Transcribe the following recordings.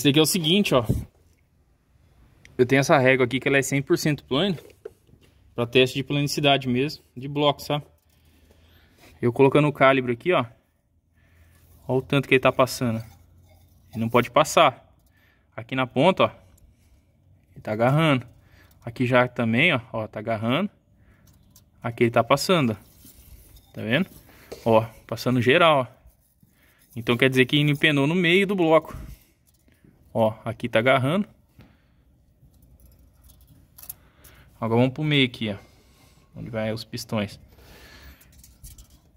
Esse daqui é o seguinte, ó. Eu tenho essa régua aqui que ela é 100% plano Pra teste de planicidade mesmo. De bloco, sabe? Eu colocando o calibre aqui, ó. Olha o tanto que ele tá passando. Ele não pode passar. Aqui na ponta, ó. Ele tá agarrando. Aqui já também, ó. Ó, tá agarrando. Aqui ele tá passando, ó. Tá vendo? Ó, passando geral, ó. Então quer dizer que ele empenou no meio do bloco. Ó, aqui tá agarrando. Agora vamos pro meio aqui, ó. Onde vai os pistões.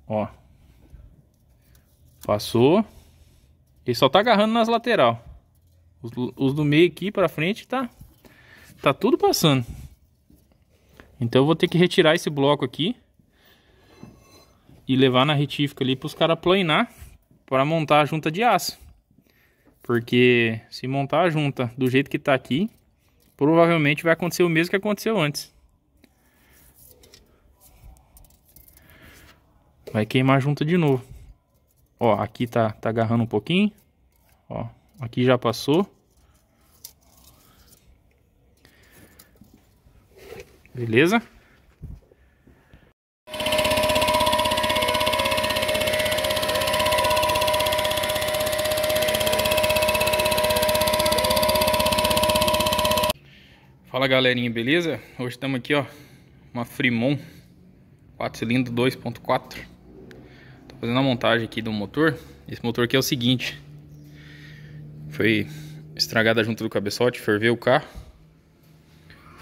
Ó. Passou. Ele só tá agarrando nas lateral. Os, os do meio aqui pra frente tá... Tá tudo passando. Então eu vou ter que retirar esse bloco aqui. E levar na retífica ali pros caras planear. Pra montar a junta de aço. Porque se montar a junta do jeito que está aqui, provavelmente vai acontecer o mesmo que aconteceu antes. Vai queimar a junta de novo. Ó, aqui tá, tá agarrando um pouquinho. Ó, aqui já passou. Beleza? Fala galerinha, beleza? Hoje estamos aqui, ó, uma Fremont 4 cilindro 2.4. Tô fazendo a montagem aqui do motor. Esse motor aqui é o seguinte. Foi estragada junto do cabeçote, ferveu o carro.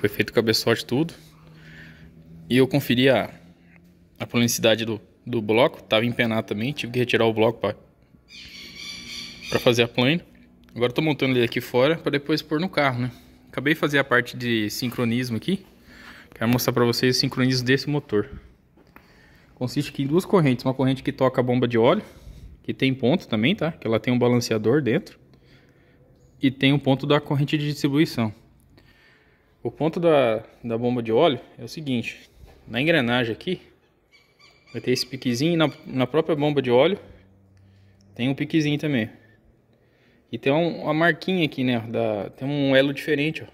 Foi feito o cabeçote tudo. E eu conferi a, a planicidade do, do bloco, tava empenado também, tive que retirar o bloco para fazer a plane. Agora tô montando ele aqui fora para depois pôr no carro, né? Acabei de fazer a parte de sincronismo aqui. Quero mostrar para vocês o sincronismo desse motor. Consiste aqui em duas correntes. Uma corrente que toca a bomba de óleo, que tem ponto também, tá? Que ela tem um balanceador dentro. E tem um ponto da corrente de distribuição. O ponto da, da bomba de óleo é o seguinte. Na engrenagem aqui, vai ter esse piquezinho. Na, na própria bomba de óleo, tem um piquezinho também. E tem uma marquinha aqui, né? Da, tem um elo diferente, ó.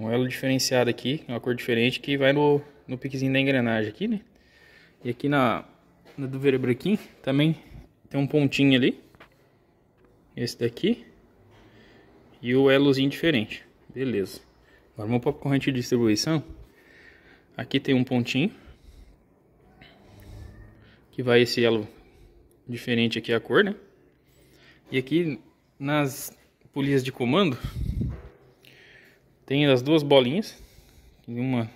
Um elo diferenciado aqui, uma cor diferente que vai no, no piquezinho da engrenagem aqui, né? E aqui na, na do verebrequim também tem um pontinho ali. Esse daqui. E o elozinho diferente. Beleza. Agora vamos para a corrente de distribuição. Aqui tem um pontinho. Que vai esse elo diferente aqui a cor, né? E aqui nas polias de comando tem as duas bolinhas, uma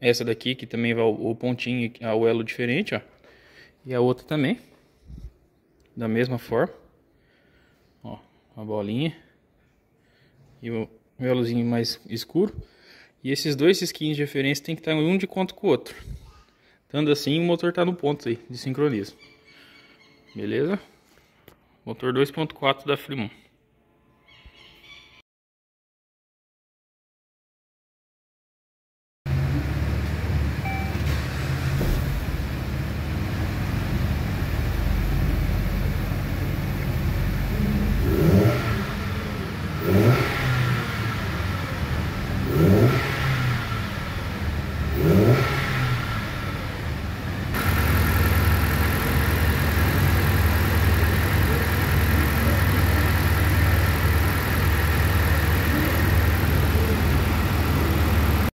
essa daqui que também vai o pontinho ao elo diferente, ó, e a outra também da mesma forma, ó, a bolinha e o elozinho mais escuro. E esses dois skins de referência tem que estar um de conta com o outro. Tanto assim, o motor tá no ponto aí de sincronismo. Beleza? motor 2.4 da Frimon.